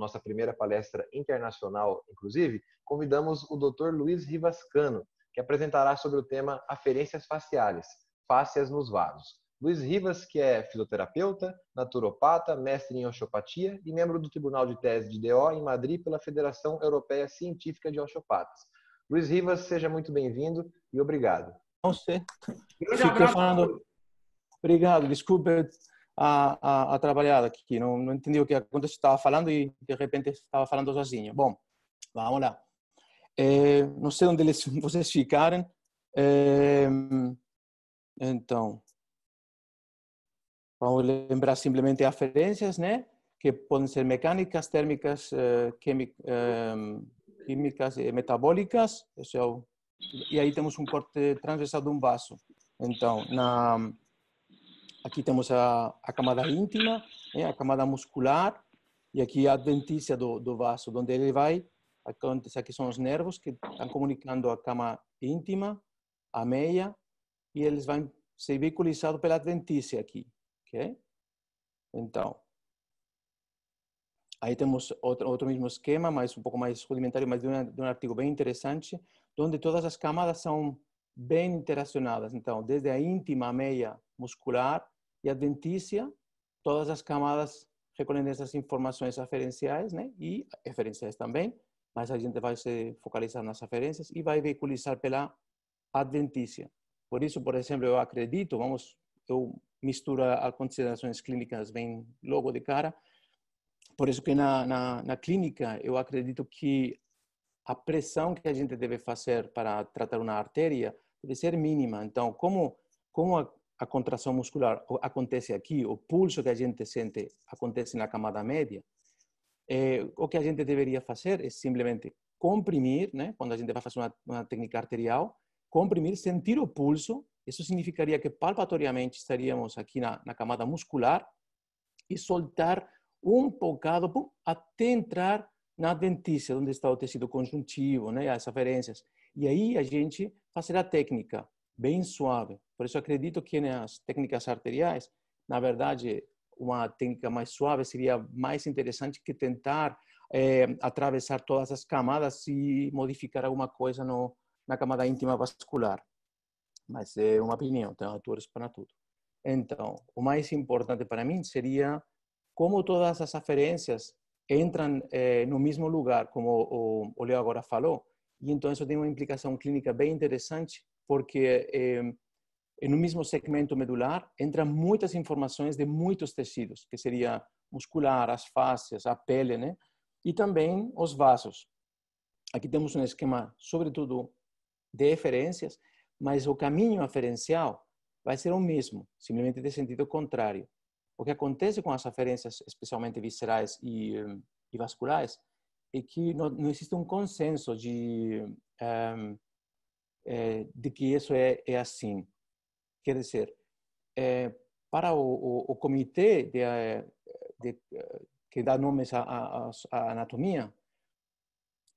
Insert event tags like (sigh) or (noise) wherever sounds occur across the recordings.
nossa primeira palestra internacional, inclusive, convidamos o Dr. Luiz Rivascano, que apresentará sobre o tema aferências faciais, fáscias nos vasos. Luiz Rivas, que é fisioterapeuta, naturopata, mestre em osteopatia e membro do Tribunal de Tese de DO em Madrid pela Federação Europeia Científica de Osteopatas. Luiz Rivas, seja muito bem-vindo e obrigado. Não sei. falando. Obrigado, desculpa a, a, a trabalhar aqui, não, não entendi o que aconteceu, estava falando e de repente estava falando sozinho. Bom, vamos lá. É, eh, não sei onde eles, (laughs) vocês ficaram. É, então, vamos lembrar simplesmente aferências, né? Que podem ser mecânicas, térmicas, eh, químicas e metabólicas. É e aí temos um corte transversal de um vaso. Então, na, Aqui temos a, a camada íntima, né, a camada muscular, e aqui a adventícia do, do vaso, onde ele vai. Acontece aqui são os nervos que estão comunicando a cama íntima, a meia, e eles vão ser veiculados pela adventícia aqui. Okay? Então, aí temos outro, outro mesmo esquema, mas um pouco mais rudimentário, mas de, uma, de um artigo bem interessante, onde todas as camadas são bem interacionadas. Então, desde a íntima meia muscular, e adventícia, todas as camadas recolhendo essas informações aferenciais, né? E referenciais também, mas a gente vai se focalizar nas aferências e vai veiculizar pela adventícia. Por isso, por exemplo, eu acredito, vamos, eu misturo a considerações clínicas bem logo de cara. Por isso que na, na, na clínica eu acredito que a pressão que a gente deve fazer para tratar uma artéria deve ser mínima. Então, como como a, a contração muscular acontece aqui, o pulso que a gente sente acontece na camada média, é, o que a gente deveria fazer é simplesmente comprimir, né? quando a gente vai fazer uma, uma técnica arterial, comprimir, sentir o pulso, isso significaria que palpatoriamente estaríamos aqui na, na camada muscular e soltar um bocado pum, até entrar na dentícia, onde está o tecido conjuntivo, né, as aferências. E aí a gente fazer a técnica bem suave. Por isso acredito que nas técnicas arteriais, na verdade, uma técnica mais suave seria mais interessante que tentar é, atravessar todas as camadas e modificar alguma coisa no, na camada íntima vascular. Mas é uma opinião, tem autores para tudo. Então, o mais importante para mim seria como todas as aferências entram é, no mesmo lugar, como o, o Leo agora falou, e então isso tem uma implicação clínica bem interessante porque é, eh, no mesmo segmento medular entram muitas informações de muitos tecidos, que seria muscular, as fáscias, a pele, né? E também os vasos. Aqui temos um esquema, sobretudo, de referências, mas o caminho aferencial vai ser o mesmo, simplesmente de sentido contrário. O que acontece com as aferências, especialmente viscerais e, eh, e vasculares, é que não, não existe um consenso de um, eh, é, de que isso é, é assim. Quer dizer, é, para o, o, o comitê de, é, de, que dá nomes à, à, à anatomia,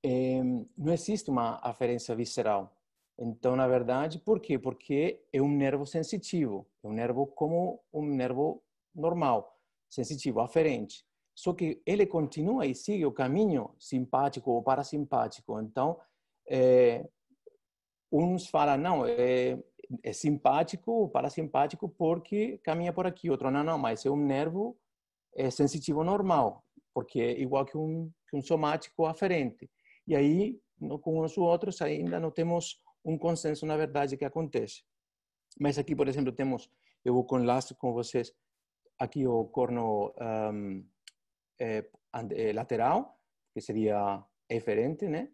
é, não existe uma aferência visceral. Então, na verdade, por quê? Porque é um nervo sensitivo, é um nervo como um nervo normal, sensitivo, aferente. Só que ele continua e segue o caminho simpático ou parasimpático. Então, é, uns falam, não, é, é simpático ou parasimpático porque caminha por aqui. Outro, não, não, mas é um nervo é, sensitivo normal, porque é igual que um, que um somático aferente. E aí, com uns outros, ainda não temos um consenso, na verdade, que acontece. Mas aqui, por exemplo, temos, eu vou com laço com vocês, aqui o corno um, é, é lateral, que seria eferente, né?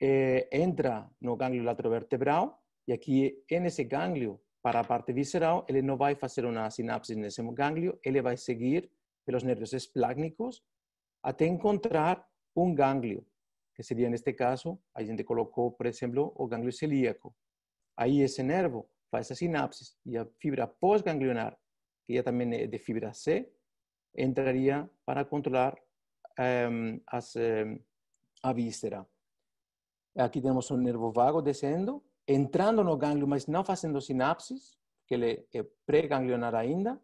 eh, entra no gânglio laterovertebral e aqui, nesse gânglio, para a parte visceral, ele não vai fazer uma sinapse nesse gânglio, ele vai seguir pelos nervios esplácnicos até encontrar um gânglio, que seria, neste caso, a gente colocou, por exemplo, o gânglio celíaco. Aí esse nervo faz a sinapse e a fibra pós-ganglionar, que já também é eh, de fibra C, entraria para controlar um, as, um, a víscera. Aqui temos o nervo vago descendo, entrando no gânglio, mas não fazendo sinapses, que ele é eh, pré-ganglionar ainda.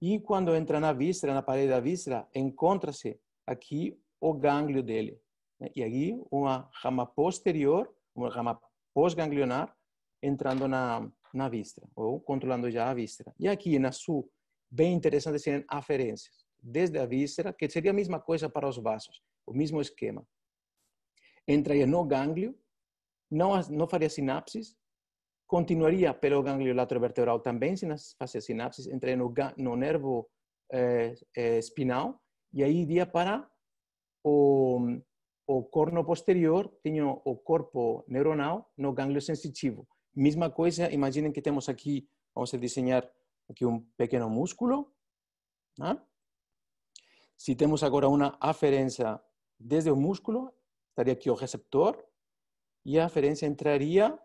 E quando entra na víscera, na parede da víscera, encontra-se aqui o gânglio dele. E aqui uma rama posterior, uma rama pós-ganglionar, entrando na, na víscera, ou controlando já a víscera. E aqui na sua bem interessante serem aferências, desde a víscera, que seria a mesma coisa para os vasos, o mesmo esquema entraria no gânglio, não, não faria sinapses, continuaria pelo gânglio vertebral também, se fazia sinapses, entraria no, no nervo eh, eh, espinal e aí iria para o, o corno posterior, tinha o corpo neuronal no gânglio sensitivo. Mesma coisa, imaginem que temos aqui, vamos desenhar aqui um pequeno músculo. Né? Se temos agora uma aferência desde o músculo, estaria aqui o receptor, e a aferência entraria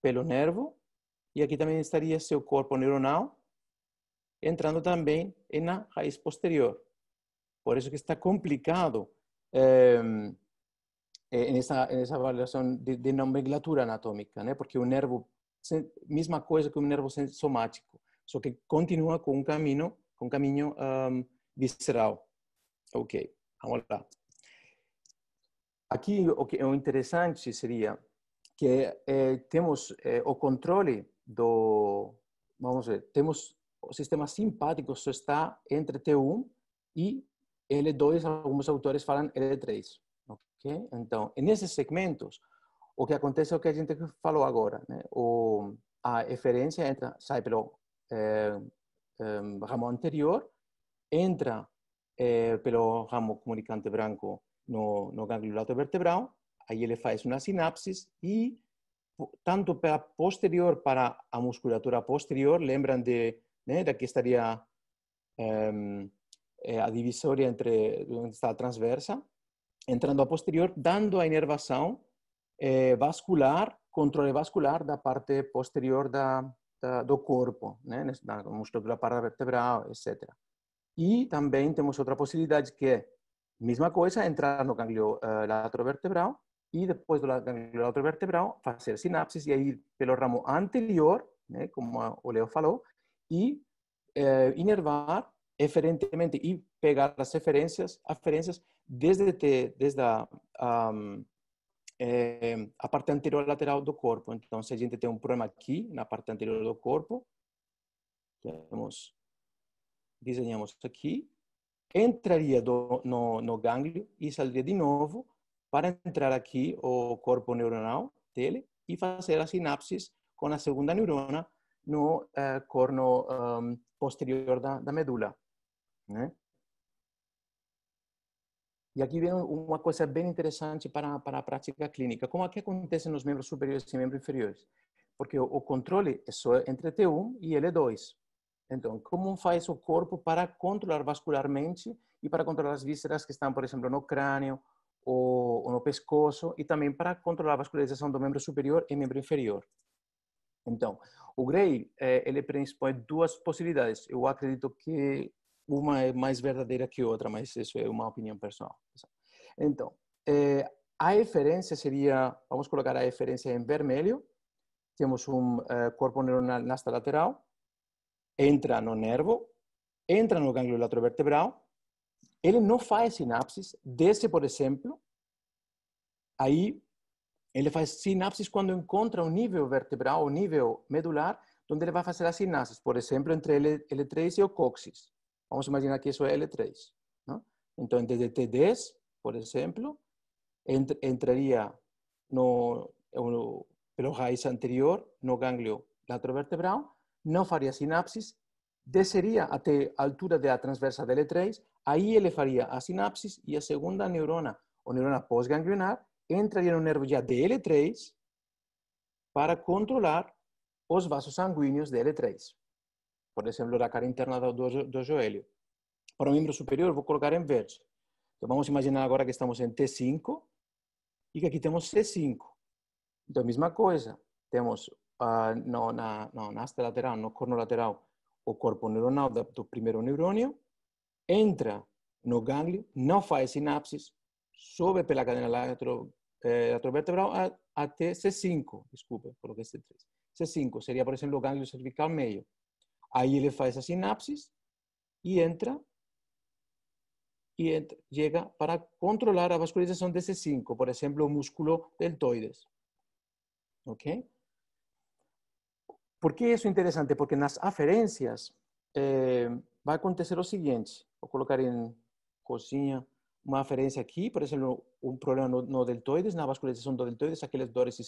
pelo nervo, e aqui também estaria seu corpo neuronal, entrando também na raiz posterior. Por isso que está complicado é, ehm, é, eh, nessa, nessa avaliação de, de, nomenclatura anatômica, né? porque o nervo, mesma coisa que o nervo somático, só que continua com um caminho, com um caminho um, ehm, visceral. Ok, vamos lá. Aqui eh, eh, o que é interessante seria que temos o controle do, vamos ver, temos o sistema simpático só está entre T1 e L2, alguns autores falam L3. Okay? Então, nesses segmentos, o que acontece é o que a gente falou agora, né? o, a referência entra, sai pelo eh, ramo anterior, entra pelo ramo comunicante branco no, no ganglionato vertebral, aí ele faz uma sinapsis e tanto para posterior para a musculatura posterior, lembram de, né, eh, daqui estaria um, eh, a divisória entre onde está a transversa, entrando a posterior, dando a inervação eh, vascular, controle vascular da parte posterior da, da, do corpo, né, da musculatura paravertebral, etc. E também temos outra possibilidade que é Misma cosa, entrar no ganglio eh, lateral vertebral y después del ganglio laterovertebral hacer sinapsis y ahí pelo ramo anterior, eh, como o Leo falou, y eh, inervar eferentemente y pegar las referencias referencias desde te, desde la parte anterior lateral del cuerpo. Entonces, a gente tiene un problema en la parte anterior del cuerpo, diseñamos aquí, aquí entraria do, no, no gânglio e sairia de novo para entrar aqui o corpo neuronal dele e fazer a sinapses com a segunda neurona no uh, corno um, ehm, posterior da, da medula. Né? E aqui vem uma coisa bem interessante para, para a prática clínica. Como é que acontece nos membros superiores e membros inferiores? Porque o, o controle é só entre T1 e L2. Então, como faz o corpo para controlar vascularmente e para controlar as vísceras que estão, por exemplo, no crânio ou, no pescoço e também para controlar a vascularização do membro superior e membro inferior. Então, o Gray, eh, ele predispõe duas possibilidades. Eu acredito que uma é mais verdadeira que outra, mas isso é uma opinião pessoal. Então, eh, a referência seria, vamos colocar a referência em vermelho, temos um eh, corpo neuronal nasta lateral, entra no nervo, entra no ganglio latrovertebral, Él no faz sinapsis desde, por ejemplo, ahí, él hace sinapsis cuando encuentra un nivel vertebral, un nivel medular, donde le va a hacer la sinapsis, por ejemplo, entre L3 y o coxis. Vamos a imaginar que es é L3. Entonces, Então, desde T10, por ejemplo, entraría no, no, pelo raiz anterior, no ganglio latrovertebral, não faria sinapses, desceria até a altura da transversa da L3, aí ele faria a sinapse e a segunda neurona, ou neurona pós-ganglionar, entraria no nervo já de L3 para controlar os vasos sanguíneos de L3. Por exemplo, da cara interna do, joelho. Para o membro superior, vou colocar em verde. Então, vamos imaginar agora que estamos em T5 e que aqui temos C5. Então, a mesma coisa. Temos no, no, no, hasta lateral, no corno lateral, o corpo neuronal do, primer primeiro entra no hace não faz sinapses, sobe pela cadena eh, lateral eh, a, até C5, por coloquei C3. C5 sería por ejemplo o cervical medio. Ahí le hace esa sinapsis y entra y entra, llega para controlar la vascularización de C5, por ejemplo, músculo deltoides. ¿Ok? ¿Por qué es interesante? interesante? Porque las aferencias eh, va a acontecer siguiente. Voy a colocar en cocina una aferencia aquí, por ejemplo, un problema no, deltoides, na vascularización do deltoides, aquelas dores,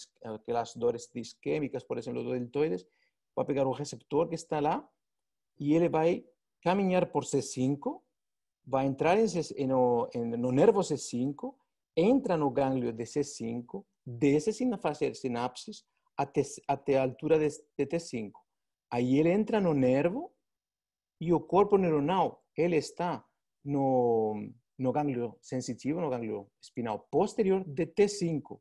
las dores disquémicas, por ejemplo deltoides deltoides, a pegar un receptor que está y él va a caminar por C5, va a entrar en en no, C5, entra en el ganglio de C5, desce fase de sinapsis, até, até a altura de, de T5. Aí ele entra no nervo e o corpo neuronal ele está no, no gânglio sensitivo, no gânglio espinal posterior de T5.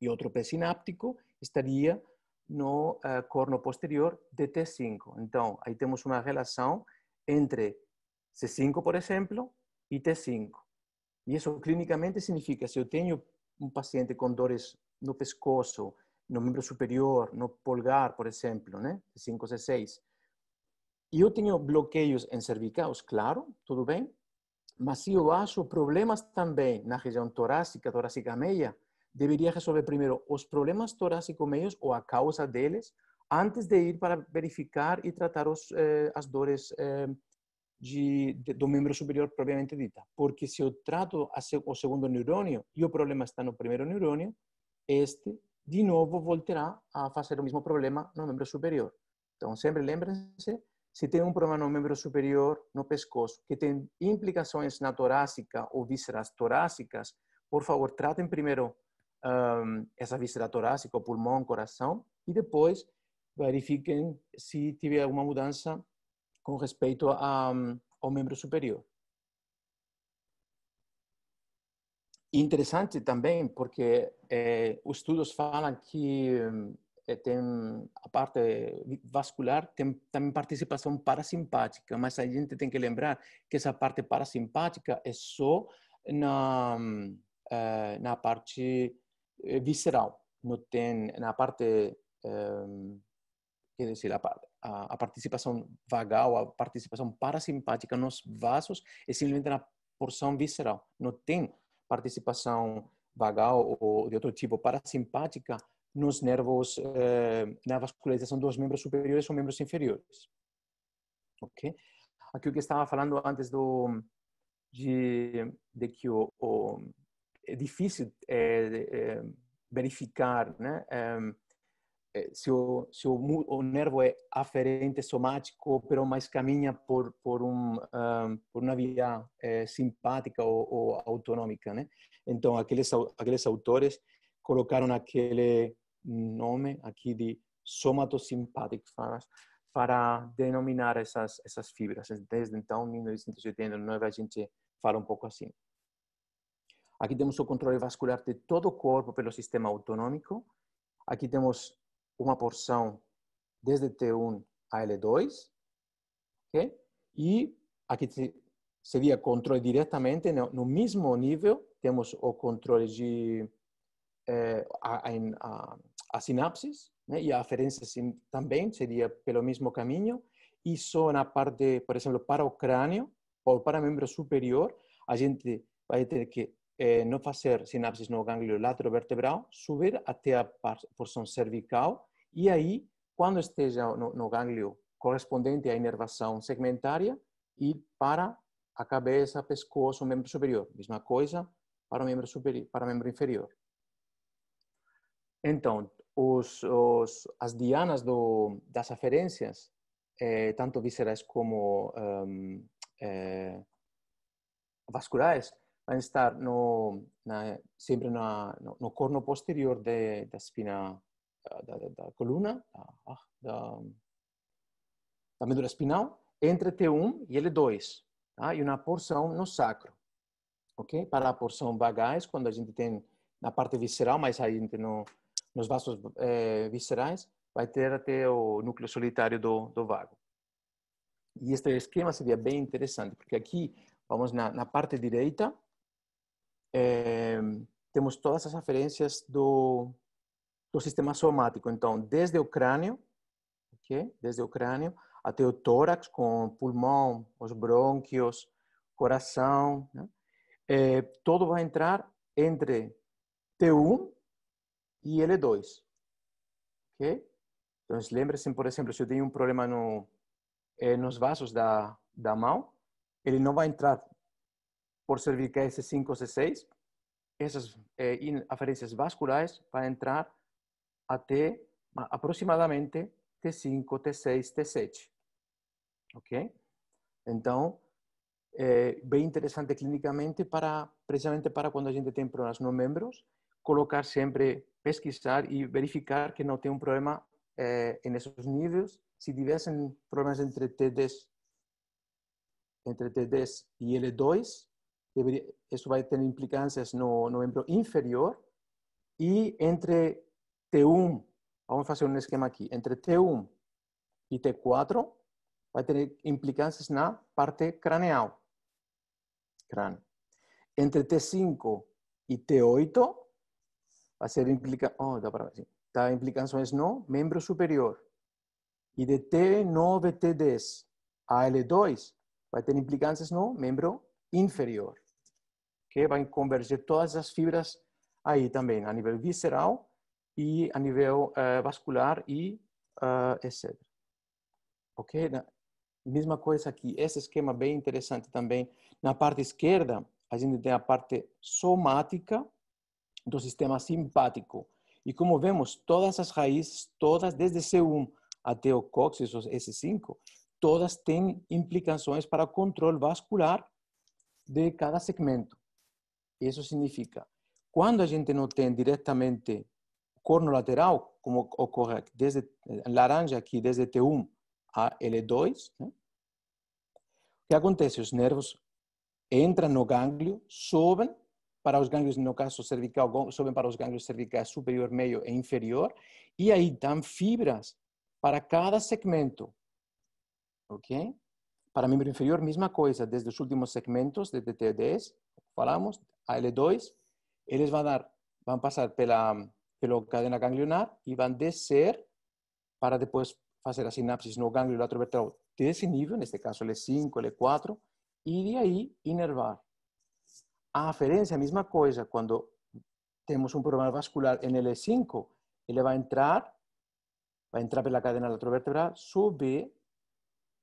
E outro pré-sináptico estaria no uh, corno posterior de T5. Então, aí temos uma relação entre C5, por exemplo, e T5. E isso clinicamente significa, se eu tenho um paciente com dores no pescoço, no membro superior, no polgar, por exemplo, né? 5 C6. E eu tenho bloqueios em cervicais, claro, tudo bem, mas se eu acho problemas também na região torácica, torácica meia, deveria resolver primeiro os problemas torácico-meios ou a causa deles, antes de ir para verificar e tratar os, eh, as dores eh, de, de, do membro superior propriamente dita. Porque se eu trato a, o segundo neurônio e o problema está no primeiro neurônio, este de novo voltará a fazer o mesmo problema no membro superior. Então, sempre lembrem-se, se tem um problema no membro superior, no pescoço, que tem implicações na torácica ou vísceras torácicas, por favor, tratem primeiro um, essa víscera torácica, o pulmão, o coração, e depois verifiquem se tiver alguma mudança com respeito a, um, ao membro superior. Interessante também, porque eh, os estudos falam que eh, tem a parte vascular tem também participação parasimpática, mas a gente tem que lembrar que essa parte parasimpática é só na, eh, na parte visceral, não tem na parte, quer dizer, a, a, a participação vagal, a participação parasimpática nos vasos é simplesmente na porção visceral, não tem participação vagal ou de outro tipo parasimpática nos nervos, eh, na vascularização dos membros superiores ou membros inferiores. Ok? Aquilo que estava falando antes do, de, de que o, o, é difícil é, é, verificar né, ehm, se o, se o, o nervo é aferente, somático, pero mais caminha por, por, um, um, por uma via é, simpática ou, ou autonômica, né? Então, aqueles, aqueles autores colocaram aquele nome aqui de somatosimpáticos para, para denominar essas, essas fibras. Desde então, 1989, é? a gente fala um pouco assim. Aqui temos o controle vascular de todo o corpo pelo sistema autonômico. Aqui temos uma porção desde T1 a L2, ok? e aqui seria controle diretamente no, mesmo nível, temos o controle de eh, a, a, a sinapses, né? e a aferência sim, também seria pelo mesmo caminho, e só na parte, por exemplo, para o crânio, ou para o membro superior, a gente vai ter que não fazer sinapses no gânglio vertebral subir até a porção cervical e aí, quando esteja no, no gânglio correspondente à inervação segmentária, ir para a cabeça, pescoço, membro superior. Mesma coisa para o membro, superior, para o membro inferior. Então, os, os, as dianas do, das aferências, eh, tanto viscerais como um, ehm, eh, vasculares, vai estar no, na, sempre na, no, no, corno posterior da espina eh, da, da, da coluna, da, ah, da, da medula espinal, entre T1 e L2, tá? e uma porção no sacro. Okay? Para a porção vagal quando a gente tem na parte visceral, mas a gente nos vasos eh, viscerais, vai ter até o núcleo solitário do, do vago. E este esquema seria bem interessante, porque aqui vamos na, na parte direita, é, temos todas as referências do, do sistema somático. Então, desde o crânio, okay? desde o crânio até o tórax, com o pulmão, os brônquios, coração, né? é, vai entrar entre T1 e L2. Ok? Então, lembre-se, por exemplo, se eu tenho um problema no, eh, nos vasos da, da mão, ele não vai entrar por cervicais C5 ou C6, essas eh, aferências vasculares vão entrar até aproximadamente T5, T6, T7. Ok? Então, é bem interessante clinicamente para, precisamente para quando a gente tem problemas no membros, colocar sempre, pesquisar e verificar que não tem um problema é, eh, nesses níveis. Se tivessem problemas entre T10, entre T10 e L2, Esto eso va a tener implicancias no miembro inferior y entre T1, vamos a hacer un esquema aquí, entre T1 y T4 va a tener implicancias en la parte craneal, crane Entre T5 y T8 va a ser implica, oh, da para ver, no, miembro superior. Y de T9, T10 a L2 va a tener implicancias no, miembro inferior. que vai converger todas as fibras aí também, a nível visceral e a nível uh, vascular e uh, eh, etc. Ok? Mesma coisa aqui, esse esquema bem interessante também. Na parte esquerda, a gente tem a parte somática do sistema simpático. E como vemos, todas as raízes, todas, desde C1 até o cóccix, S5, todas têm implicações para o controle vascular de cada segmento. Isso significa, quando a gente não tem diretamente corno lateral, como ocorre desde laranja aqui, desde T1 a L2, né? o que acontece? Os nervos entram no gânglio, sobem para os gânglios, no caso cervical, sobem para os gânglios cervicais superior, meio e inferior, e aí dão fibras para cada segmento. Ok? Para miembro inferior, misma cosa, desde los últimos segmentos, desde t hablamos, a L2, van a dar, por pasar pela, pela cadena ganglionar y van a descer para después hacer la sinapsis no ganglio de ese nivel, en este caso L5, L4, y de ahí inervar. Aferencia, misma cosa, cuando tenemos un problema vascular en L5, él va a entrar, va a entrar por la cadena latrovertebral, sube,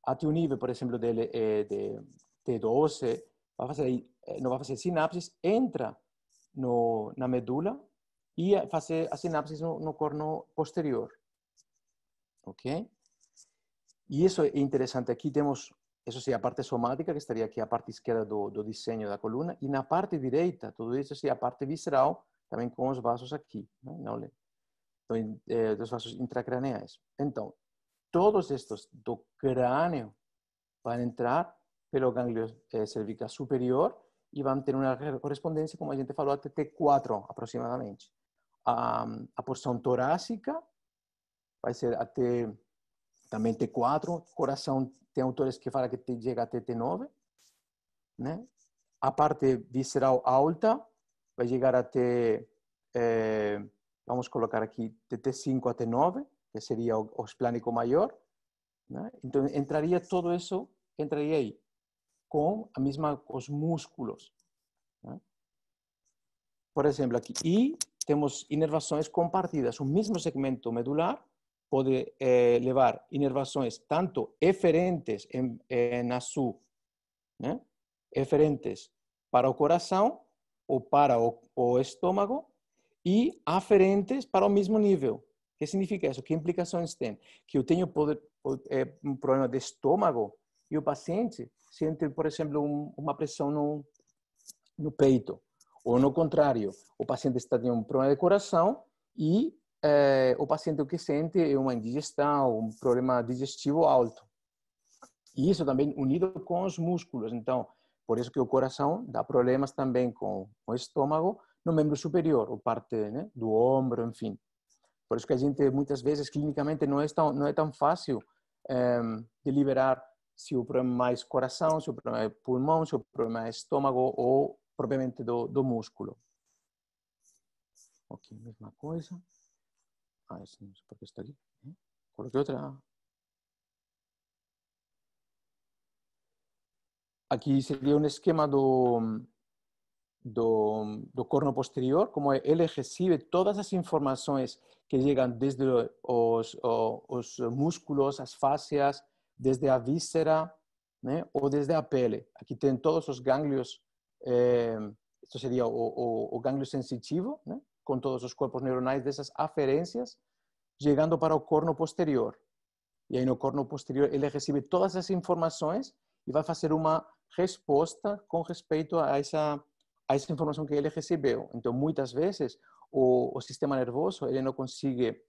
até nível, por exemplo, eh, de de T12, vai fazer, eh, não vai fazer sinapses, entra no, na medula e faz a sinapses no, no corno posterior. Ok? E isso é interessante. Aqui temos, isso sim, a parte somática, que estaria aqui a parte esquerda do, do desenho da coluna, e na parte direita, tudo isso sim, a parte visceral, também com os vasos aqui. Né? Não, dos eh, vasos intracraneais. Então, todos estes do crânio vão entrar pelo ganglio eh, cervical superior e vão ter uma correspondência, como a gente falou, até T4 aproximadamente. A, a porção torácica vai ser até também T4, coração tem autores que falam que chega até T9, né? A parte visceral alta vai chegar até, eh, vamos colocar aqui, T5 até t 9, que seria o, esplánico esplânico maior. Então, entraria todo isso, entraria aí, com a mesma, os músculos. Por exemplo, aqui, e temos inervações compartidas. O mesmo segmento medular pode eh, levar inervações tanto eferentes em, eh, eferentes para o coração ou para o estômago e aferentes para o mesmo nível, que significa isso? Que implicações tem? Que eu tenho poder, é, eh, um problema de estômago e o paciente sente, por exemplo, um, uma pressão no, no peito. Ou no contrário, o paciente está tendo um problema de coração e eh, é, o paciente o que sente é uma indigestão, um problema digestivo alto. E isso também unido com os músculos. Então, por isso que o coração dá problemas também com o estômago no membro superior, ou parte né, do ombro, enfim. Por isso que a gente, muitas vezes, clinicamente, não é tão, não é tão fácil ehm, deliberar se o problema é mais coração, se o problema é pulmão, se o problema é estômago ou propriamente do, do músculo. Ok, mesma coisa. Ah, esse não sei porque está ali. Eh? Coloquei outra. Aqui seria um esquema do, do, corno posterior, como él recibe todas las informações que llegan desde los músculos, las fascias, desde la víscera ¿eh? o desde a pele. Aquí tienen todos los ganglios, eh, esto sería o, o, sensitivo, ¿eh? con com todos os corpos neuronais esas aferencias llegando para o corno posterior. Y en no corno posterior él recibe todas informaciones informações va a hacer una respuesta con respecto a esa essa informação que ele recebeu. Então, muitas vezes, o, o sistema nervoso ele não consegue,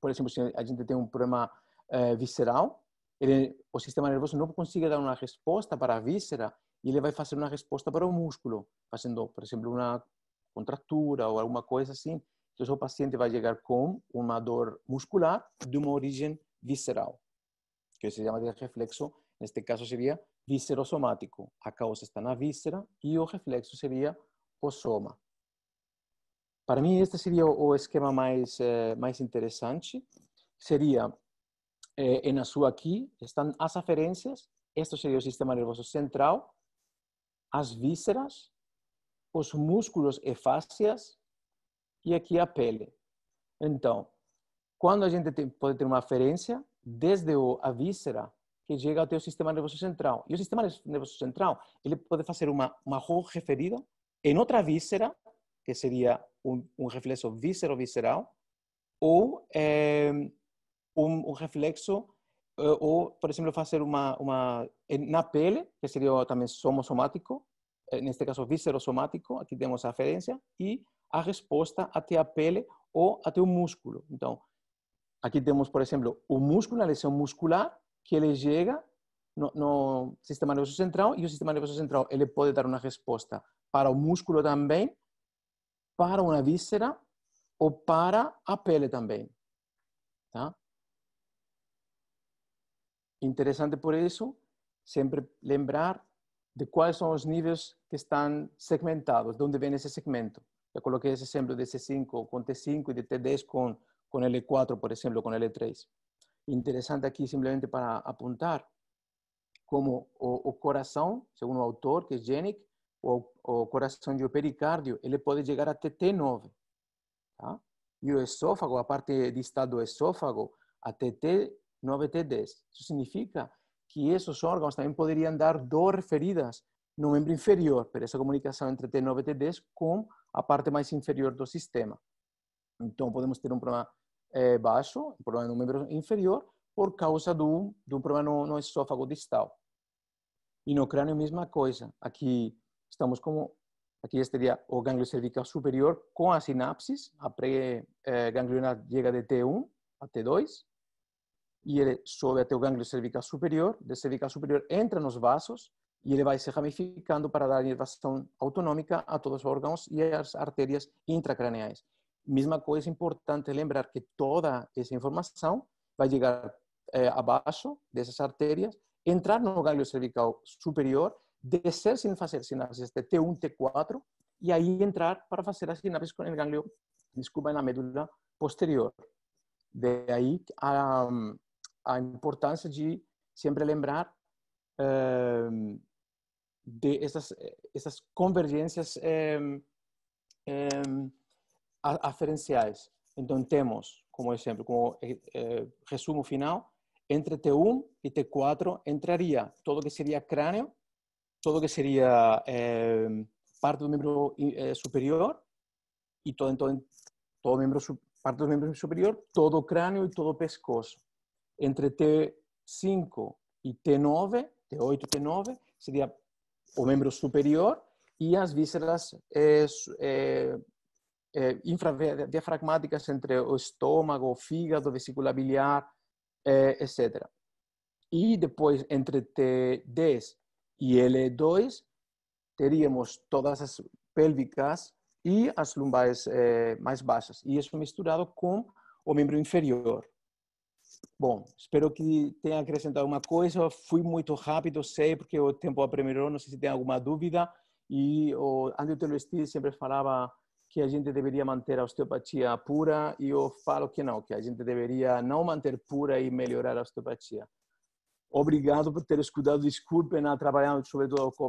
por exemplo, se a gente tem um problema eh, visceral, ele, o sistema nervoso não consegue dar uma resposta para a víscera e ele vai fazer uma resposta para o músculo, fazendo, por exemplo, uma contratura ou alguma coisa assim. Então, o paciente vai chegar com uma dor muscular de uma origem visceral, que se chama de reflexo, neste caso seria somático A causa está na víscera e o reflexo seria o soma. Para mim, este seria o esquema mais, eh, mais interessante. Seria, em eh, azul aqui, estão as aferências, este seria o sistema nervoso central, as vísceras, os músculos e fáscias e aqui a pele. Então, quando a gente tem, pode ter uma aferência, desde a víscera que chega ao teu sistema nervoso central. E o sistema nervoso central, ele pode fazer uma, uma referida em outra víscera, que seria um, um reflexo víscero-visceral, ou é, eh, um, um, reflexo, eh, ou, por exemplo, fazer uma, uma na pele, que seria também somosomático, neste caso víscero-somático, aqui temos a referência, e a resposta até a pele ou até o músculo. Então, aqui temos, por exemplo, o músculo, a lesão muscular, que ele chega no, no, sistema nervoso central e o sistema nervoso central ele pode dar uma resposta para o músculo também, para uma víscera ou para a pele também. Tá? Interessante por isso, sempre lembrar de quais são os níveis que estão segmentados, de onde vem esse segmento. Eu coloquei esse exemplo de C5 com T5 e de T10 com, com L4, por exemplo, com L3 interessante aqui simplesmente para apontar como o, o coração, segundo o autor, que é Genick, o, o coração e o pericárdio, ele pode chegar até T9. Tá? E o esôfago, a parte de estado do esôfago, até T9, T10. Isso significa que esses órgãos também poderiam dar dor feridas no membro inferior, por essa comunicação entre T9 e T10 com a parte mais inferior do sistema. Então, podemos ter um problema é, baixo, um problema no membro inferior, por causa do, do problema no, no esôfago distal. E no crânio, mesma coisa. Aqui estamos como aqui estaria o gânglio cervical superior com as sinapses, a pré é, ganglionar chega de T1 a T2, e ele sobe até o gânglio cervical superior, de cervical superior entra nos vasos, e ele vai se ramificando para dar inervação autonômica a todos os órgãos e às artérias intracraneais. cosa es importante lembrar que toda esa información va a llegar eh, abajo de esas arterias, entrar en el ganglio cervical superior, descer sin hacer sinapsis de T1, T4 y ahí entrar para hacer as sinapsis con el ganglio, en la médula posterior. De ahí a, importancia importancia de siempre lembrar em, de esas eh, convergencias. convergências em, em, aferenciales. Entonces tenemos, como ejemplo, como eh, eh, resumo final, entre T1 y T4 entraría todo lo que sería cráneo, todo lo que sería eh, parte del miembro eh, superior y todo, en todo membro, parte del miembro superior, todo cráneo y todo o Entre T5 y T9, T8 y T9, sería o miembro superior y las vísceras infra eh, infradiafragmáticas entre o estômago, o fígado, vesícula biliar, etc. E depois, entre T10 e L2, teríamos todas as pélvicas e as lumbares eh, mais baixas. E isso misturado com o membro inferior. Bom, espero que tenha acrescentado alguma coisa. Fui muito rápido, sei, porque o tempo apremiou. Não sei se tem alguma dúvida. E o André Telestil sempre falava que a gente deveria manter a osteopatia pura e eu falo que não, que a gente deveria não manter pura e melhorar a osteopatia. Obrigado por ter escutado, desculpem né, trabalhando sobre todo o